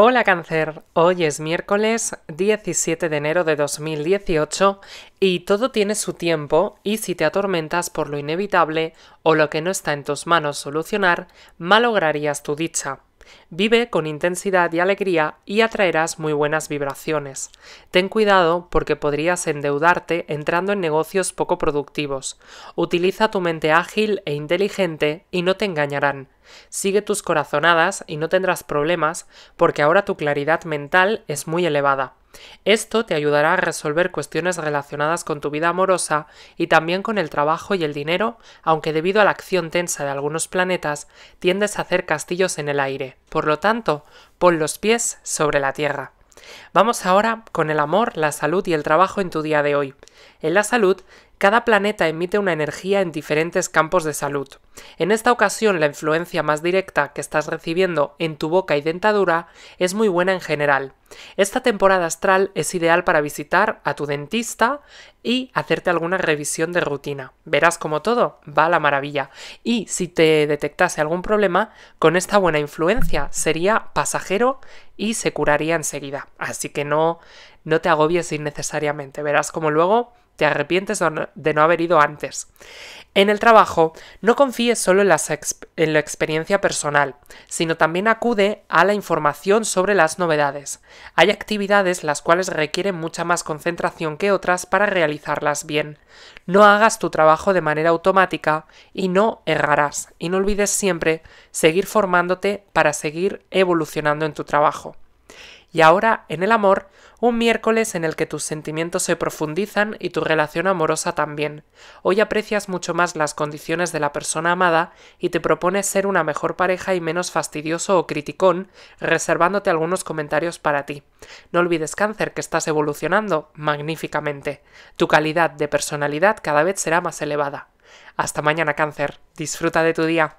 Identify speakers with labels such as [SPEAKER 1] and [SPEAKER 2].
[SPEAKER 1] Hola cáncer, hoy es miércoles 17 de enero de 2018 y todo tiene su tiempo y si te atormentas por lo inevitable o lo que no está en tus manos solucionar, malograrías tu dicha. Vive con intensidad y alegría y atraerás muy buenas vibraciones. Ten cuidado porque podrías endeudarte entrando en negocios poco productivos. Utiliza tu mente ágil e inteligente y no te engañarán. Sigue tus corazonadas y no tendrás problemas porque ahora tu claridad mental es muy elevada. Esto te ayudará a resolver cuestiones relacionadas con tu vida amorosa y también con el trabajo y el dinero, aunque debido a la acción tensa de algunos planetas tiendes a hacer castillos en el aire. Por lo tanto, pon los pies sobre la tierra. Vamos ahora con el amor, la salud y el trabajo en tu día de hoy. En la salud, cada planeta emite una energía en diferentes campos de salud. En esta ocasión la influencia más directa que estás recibiendo en tu boca y dentadura es muy buena en general. Esta temporada astral es ideal para visitar a tu dentista y hacerte alguna revisión de rutina. Verás como todo va a la maravilla. Y si te detectase algún problema, con esta buena influencia sería pasajero y se curaría enseguida. Así que no, no te agobies innecesariamente. Verás como luego te arrepientes de no haber ido antes. En el trabajo, no confíes solo en, en, la experiencia personal, sino también acude a la información sobre las novedades. Hay actividades las cuales requieren mucha más concentración que otras para realizarlas bien. No hagas tu trabajo de manera automática y no errarás. Y no olvides siempre seguir formándote para seguir evolucionando en tu trabajo y ahora en el amor, un miércoles en el que tus sentimientos se profundizan y tu relación amorosa también. Hoy aprecias mucho más las condiciones de la persona amada y te propones ser una mejor pareja y menos fastidioso o criticón, reservándote algunos comentarios para ti. No olvides cáncer que estás evolucionando magníficamente. Tu calidad de personalidad cada vez será más elevada. Hasta mañana cáncer. Disfruta de tu día.